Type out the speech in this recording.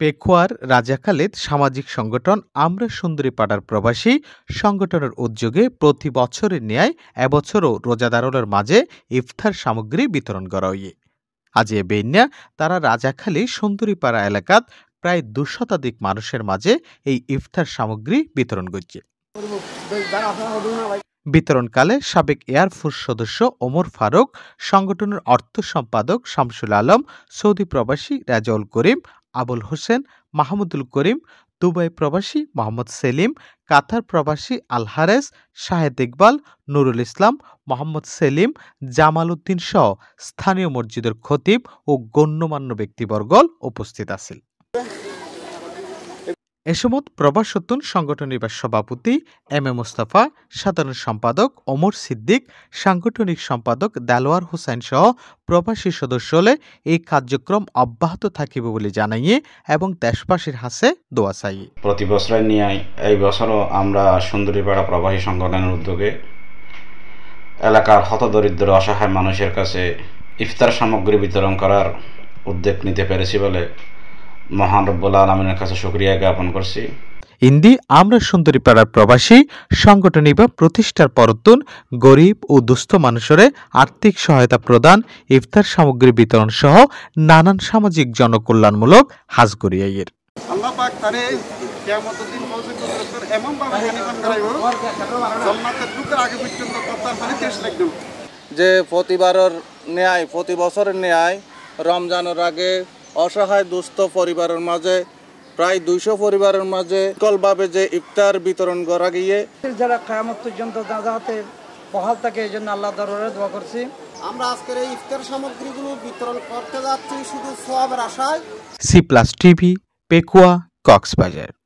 পেখোয়ার রাজা খালেদ সামাজিক সংগঠন আমরা সুন্দরী পাড়ার প্রবাসী সংগঠনের উদ্যোগে প্রতি বছরের ন্যায় এবছরও রোজাদারলের মাঝে ইফতার সামগ্রী বিতরণ করা হইয়ে আজ এ বেন্যা তারা রাজাখালী সুন্দরীপাড়া এলাকাত প্রায় দুশতাধিক মানুষের মাঝে এই ইফতার সামগ্রী বিতরণ করছে বিতরণকালে সাবেক এয়ারফোর্স সদস্য ওমর ফারুক সংগঠনের অর্থ সম্পাদক শামসুল আলম সৌদি প্রবাসী রাজাউল করিম আবুল হোসেন মাহমুদুল করিম দুবাই প্রবাসী মোহাম্মদ সেলিম কাতার প্রবাসী আলহারেস শাহেদ ইকবাল নুরুল ইসলাম মোহাম্মদ সেলিম জামাল উদ্দিন সহ স্থানীয় মসজিদের খতিব ও গণ্যমান্য ব্যক্তিবর্গল উপস্থিত আছেন এসমত প্রবাসোত্তন সংগঠনের সভাপতি এম এ মোস্তাফা সাধারণ সম্পাদক ওমর সিদ্দিক সাংগঠনিক সম্পাদক দেলোয়ার হোসেন সহ প্রবাসী হলে এই কার্যক্রম অব্যাহত থাকিবে বলে জানাইয়ে এবং দেশবাসীর হাসে দোয়া চাই প্রতি বছরের নিয়ে এই বছরও আমরা সুন্দরীপাড়া প্রবাসী সংগঠনের উদ্যোগে এলাকার হতদরিদ্র অসহায় মানুষের কাছে ইফতার সামগ্রী বিতরণ করার উদ্যোগ নিতে পেরেছি বলে মহান রব্বুল আলমিনের কাছে সুক্রিয়া জ্ঞাপন করছি ইন্দি আমরা সুন্দরী পাড়ার প্রবাসী সংগঠনই বা প্রতিষ্ঠার পরতুন গরিব ও দুস্থ মানুষের আর্থিক সহায়তা প্রদান ইফতার সামগ্রী বিতরণ সহ নানান সামাজিক জনকল্যাণমূলক হাজ করিয়াইয়ের যে প্রতিবারের ন্যায় প্রতি বছরের ন্যায় রমজানের আগে অসহায় দুস্থ পরিবারের মাঝে প্রায় দুইশো পরিবারের মাঝে কলভাবে যে ইফতার বিতরণ করা গিয়ে যারা কায়ামত পর্যন্ত যাতে বহাল থাকে এই জন্য আল্লাহ দরবারে দোয়া করছি আমরা আজকের এই ইফতার সামগ্রীগুলো বিতরণ করতে যাচ্ছি শুধু সোয়াবের আশায় C plus TV Pekua Cox's Bazar